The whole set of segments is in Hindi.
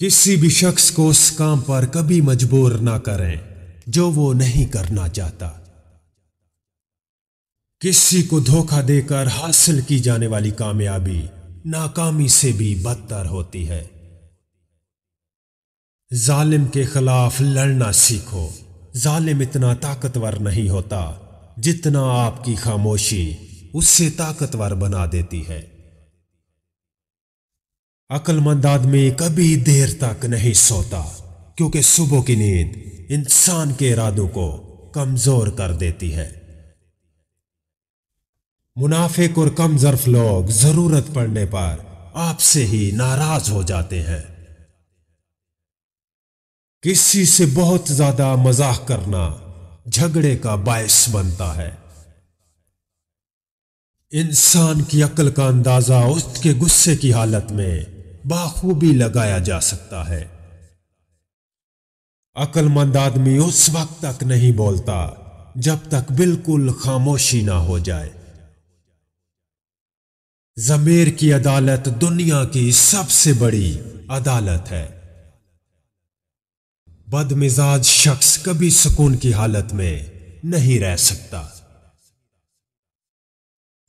किसी भी शख्स को उस काम पर कभी मजबूर ना करें जो वो नहीं करना चाहता किसी को धोखा देकर हासिल की जाने वाली कामयाबी नाकामी से भी बदतर होती है जालिम के खिलाफ लड़ना सीखो जालिम इतना ताकतवर नहीं होता जितना आपकी खामोशी उससे ताकतवर बना देती है अक्लमंद आदमी कभी देर तक नहीं सोता क्योंकि सुबह की नींद इंसान के इरादों को कमजोर कर देती है मुनाफिक और कम लोग जरूरत पड़ने पर आपसे ही नाराज हो जाते हैं किसी से बहुत ज्यादा मजाक करना झगड़े का बायस बनता है इंसान की अक्ल का अंदाजा उसके गुस्से की हालत में बाखूबी लगाया जा सकता है अक्लमंद आदमी उस वक्त तक नहीं बोलता जब तक बिल्कुल खामोशी ना हो जाए जमीर की अदालत दुनिया की सबसे बड़ी अदालत है बदमिजाज शख्स कभी सुकून की हालत में नहीं रह सकता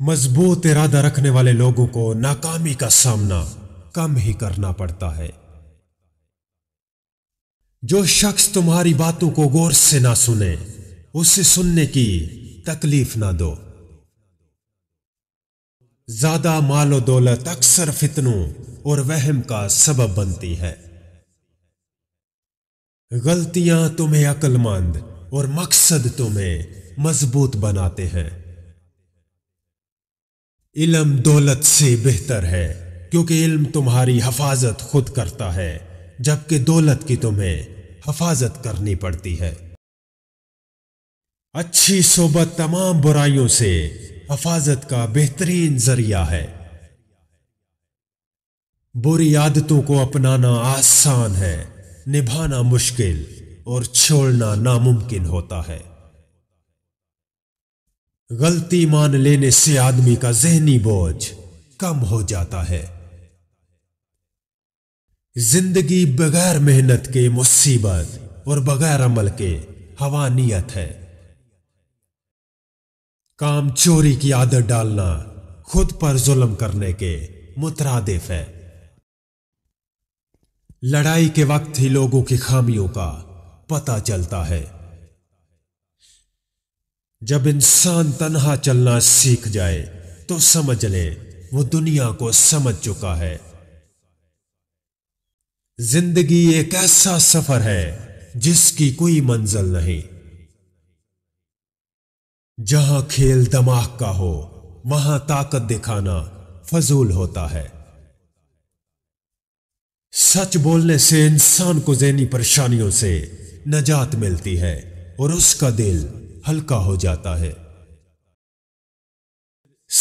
मजबूत इरादा रखने वाले लोगों को नाकामी का सामना कम ही करना पड़ता है जो शख्स तुम्हारी बातों को गौर से ना सुने उसे सुनने की तकलीफ ना दो ज्यादा मालो दौलत अक्सर फितनों और वहम का सबब बनती है गलतियां तुम्हें अक्लमंद और मकसद तुम्हें मजबूत बनाते हैं इलम दौलत से बेहतर है क्योंकि इल्म तुम्हारी हफाजत खुद करता है जबकि दौलत की तुम्हें हफाजत करनी पड़ती है अच्छी सोबत तमाम बुराइयों से हफाजत का बेहतरीन जरिया है बुरी आदतों को अपनाना आसान है निभाना मुश्किल और छोड़ना नामुमकिन होता है गलती मान लेने से आदमी का जहनी बोझ कम हो जाता है जिंदगी बगैर मेहनत के मुसीबत और बगैर अमल के हवानियत है काम चोरी की आदत डालना खुद पर जुल्म करने के मुतरादिफ है लड़ाई के वक्त ही लोगों की खामियों का पता चलता है जब इंसान तनहा चलना सीख जाए तो समझ ले वो दुनिया को समझ चुका है जिंदगी एक ऐसा सफर है जिसकी कोई मंजिल नहीं जहां खेल दिमाग का हो वहां ताकत दिखाना फजूल होता है सच बोलने से इंसान को जहनी परेशानियों से नजात मिलती है और उसका दिल हल्का हो जाता है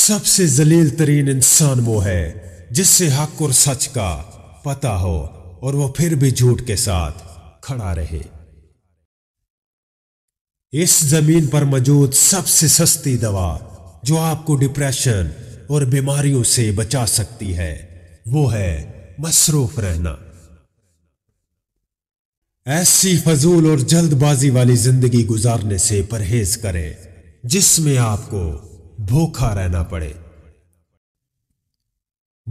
सबसे जलील तरीन इंसान वो है जिससे हक और सच का पता हो और वो फिर भी झूठ के साथ खड़ा रहे इस जमीन पर मौजूद सबसे सस्ती दवा जो आपको डिप्रेशन और बीमारियों से बचा सकती है वो है मसरूफ रहना ऐसी फजूल और जल्दबाजी वाली जिंदगी गुजारने से परहेज करें जिसमें आपको भूखा रहना पड़े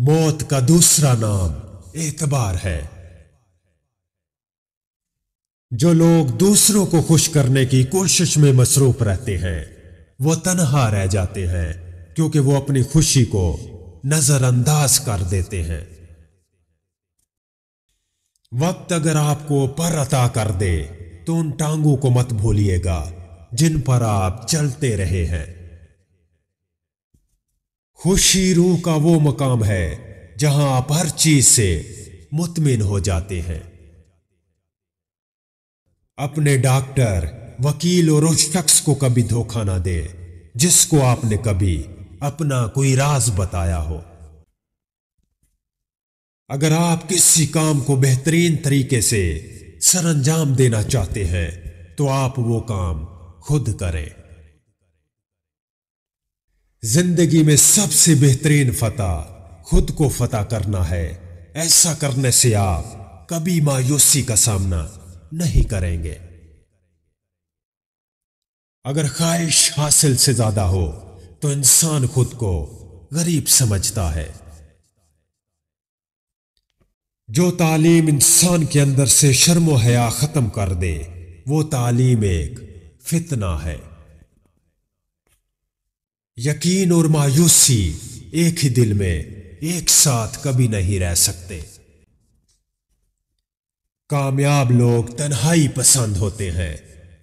मौत का दूसरा नाम एतबार है जो लोग दूसरों को खुश करने की कोशिश में मसरूफ रहते हैं वो तनहा रह जाते हैं क्योंकि वो अपनी खुशी को नजरअंदाज कर देते हैं वक्त अगर आपको पर अता कर दे तो उन टांगों को मत भूलिएगा जिन पर आप चलते रहे हैं खुशी रूह का वो मकाम है जहां आप हर चीज से मुतमिन हो जाते हैं अपने डॉक्टर वकील और उस शख्स को कभी धोखा ना दे जिसको आपने कभी अपना कोई राज बताया हो अगर आप किसी काम को बेहतरीन तरीके से सरंजाम देना चाहते हैं तो आप वो काम खुद करें जिंदगी में सबसे बेहतरीन फतह खुद को फतह करना है ऐसा करने से आप कभी मायूसी का सामना नहीं करेंगे अगर ख्वाहिश हासिल से ज्यादा हो तो इंसान खुद को गरीब समझता है जो तालीम इंसान के अंदर से शर्मो हया ख़त्म कर दे वो तालीम एक फितना है यकीन और मायूसी एक ही दिल में एक साथ कभी नहीं रह सकते कामयाब लोग तन्हाई पसंद होते हैं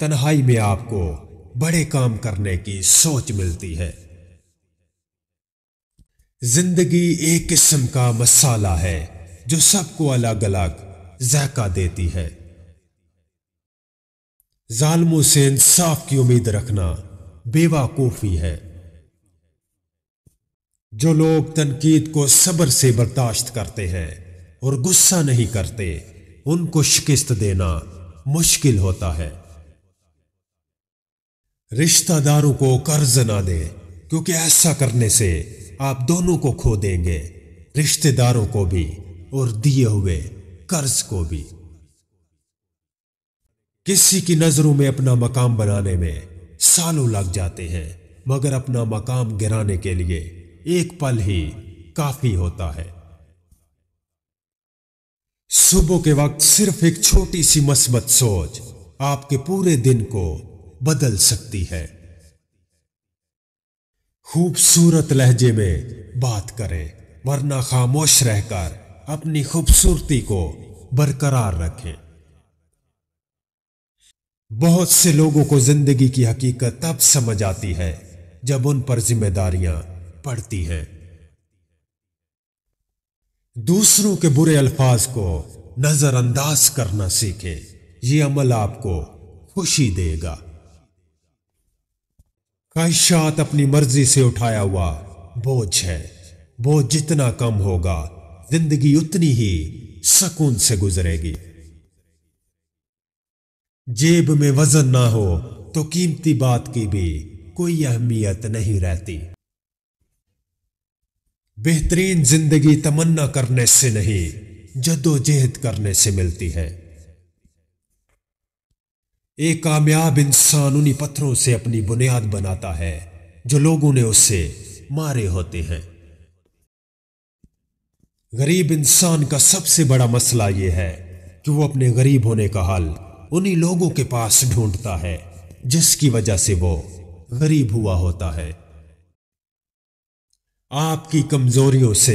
तन्हाई में आपको बड़े काम करने की सोच मिलती है जिंदगी एक किस्म का मसाला है जो सबको अलग अलग जायका देती है जालमों से इंसाफ की उम्मीद रखना बेवाकूफी है जो लोग तनकीद को सब्र से बर्दाश्त करते हैं और गुस्सा नहीं करते उनको शिकस्त देना मुश्किल होता है रिश्तेदारों को कर्ज ना दे क्योंकि ऐसा करने से आप दोनों को खो देंगे रिश्तेदारों को भी और दिए हुए कर्ज को भी किसी की नजरों में अपना मकाम बनाने में सालों लग जाते हैं मगर अपना मकाम गिराने के लिए एक पल ही काफी होता है सुबह के वक्त सिर्फ एक छोटी सी मस्बत सोच आपके पूरे दिन को बदल सकती है खूबसूरत लहजे में बात करें वरना खामोश रहकर अपनी खूबसूरती को बरकरार रखें बहुत से लोगों को जिंदगी की हकीकत तब समझ आती है जब उन पर जिम्मेदारियां पड़ती हैं दूसरों के बुरे अल्फाज को नज़रअंदाज करना सीखे ये अमल आपको खुशी देगा ख्वाहिशात अपनी मर्जी से उठाया हुआ बोझ है बोझ जितना कम होगा जिंदगी उतनी ही सुकून से गुजरेगी जेब में वजन ना हो तो कीमती बात की भी कोई अहमियत नहीं रहती बेहतरीन जिंदगी तमन्ना करने से नहीं जदोजहद करने से मिलती है एक कामयाब इंसान उन्हीं पत्थरों से अपनी बुनियाद बनाता है जो लोगों ने उससे मारे होते हैं गरीब इंसान का सबसे बड़ा मसला यह है कि वो अपने गरीब होने का हल उन्हीं लोगों के पास ढूंढता है जिसकी वजह से वो गरीब हुआ होता है आपकी कमजोरियों से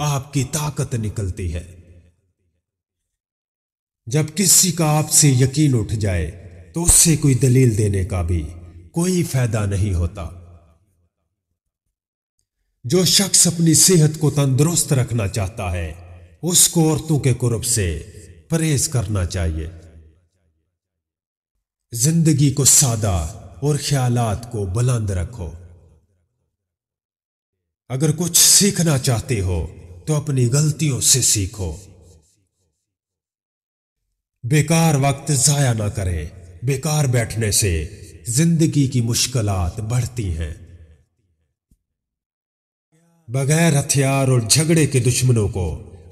आपकी ताकत निकलती है जब किसी का आपसे यकीन उठ जाए तो उससे कोई दलील देने का भी कोई फायदा नहीं होता जो शख्स अपनी सेहत को तंदुरुस्त रखना चाहता है उसको औरतों के कुरब से परहेज करना चाहिए जिंदगी को सादा और ख्यालात को बुलंद रखो अगर कुछ सीखना चाहते हो तो अपनी गलतियों से सीखो बेकार वक्त जाया ना करें बेकार बैठने से जिंदगी की मुश्किलात बढ़ती हैं बगैर हथियार और झगड़े के दुश्मनों को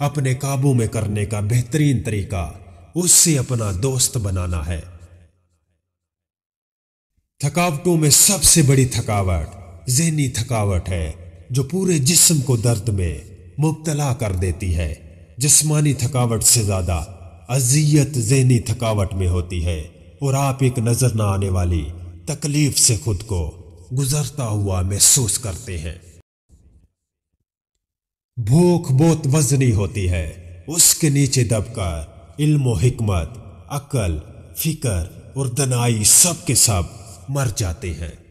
अपने काबू में करने का बेहतरीन तरीका उससे अपना दोस्त बनाना है थकावटों में सबसे बड़ी थकावट जहनी थकावट है जो पूरे जिस्म को दर्द में मुबतला कर देती है जिस्मानी थकावट से ज़्यादा अजियत जहनी थकावट में होती है और आप एक नज़र न आने वाली तकलीफ से खुद को गुजरता हुआ महसूस करते हैं भूख बहुत वजनी होती है उसके नीचे दबकर इल्म हिकमत अकल फिकर और दनाई सब के सब मर जाते हैं